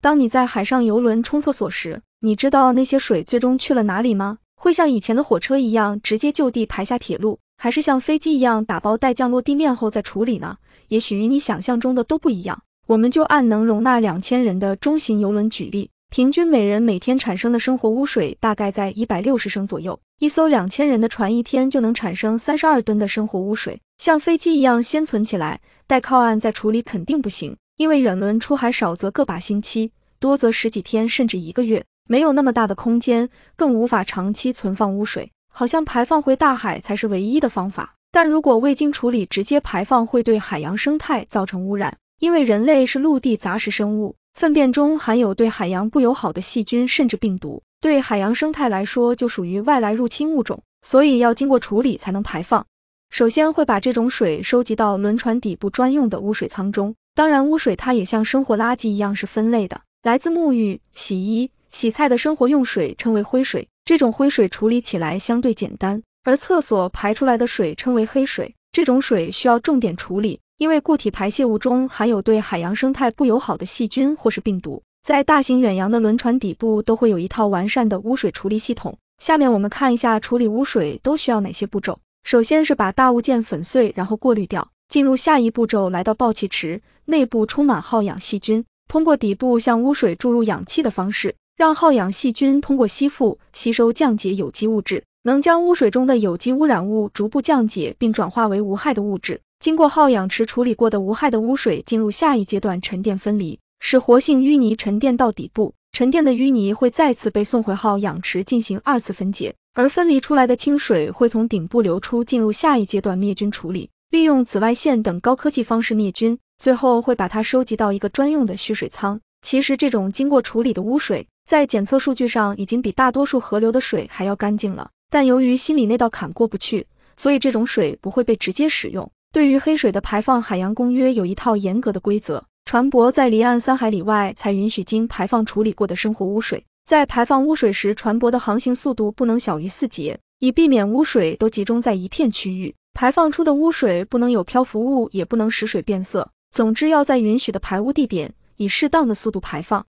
当你在海上游轮冲厕所时，你知道那些水最终去了哪里吗？会像以前的火车一样直接就地排下铁路，还是像飞机一样打包带降落地面后再处理呢？也许与你想象中的都不一样。我们就按能容纳两千人的中型游轮举例，平均每人每天产生的生活污水大概在一百六十升左右，一艘两千人的船一天就能产生三十二吨的生活污水。像飞机一样先存起来，待靠岸再处理肯定不行。因为远轮出海少则个把星期，多则十几天甚至一个月，没有那么大的空间，更无法长期存放污水，好像排放回大海才是唯一的方法。但如果未经处理直接排放，会对海洋生态造成污染。因为人类是陆地杂食生物，粪便中含有对海洋不友好的细菌甚至病毒，对海洋生态来说就属于外来入侵物种，所以要经过处理才能排放。首先会把这种水收集到轮船底部专用的污水舱中。当然，污水它也像生活垃圾一样是分类的。来自沐浴、洗衣、洗菜的生活用水称为灰水，这种灰水处理起来相对简单。而厕所排出来的水称为黑水，这种水需要重点处理，因为固体排泄物中含有对海洋生态不友好的细菌或是病毒。在大型远洋的轮船底部都会有一套完善的污水处理系统。下面我们看一下处理污水都需要哪些步骤。首先是把大物件粉碎，然后过滤掉，进入下一步骤，来到曝气池，内部充满耗氧细菌，通过底部向污水注入氧气的方式，让耗氧细菌通过吸附吸收降解有机物质，能将污水中的有机污染物逐步降解并转化为无害的物质。经过耗氧池处理过的无害的污水进入下一阶段沉淀分离，使活性淤泥沉淀到底部，沉淀的淤泥会再次被送回耗氧池进行二次分解。而分离出来的清水会从顶部流出，进入下一阶段灭菌处理，利用紫外线等高科技方式灭菌，最后会把它收集到一个专用的蓄水仓。其实这种经过处理的污水，在检测数据上已经比大多数河流的水还要干净了。但由于心里那道坎过不去，所以这种水不会被直接使用。对于黑水的排放，海洋公约有一套严格的规则，船舶在离岸三海里外才允许经排放处理过的生活污水。在排放污水时，船舶的航行速度不能小于四节，以避免污水都集中在一片区域。排放出的污水不能有漂浮物，也不能使水变色。总之，要在允许的排污地点，以适当的速度排放。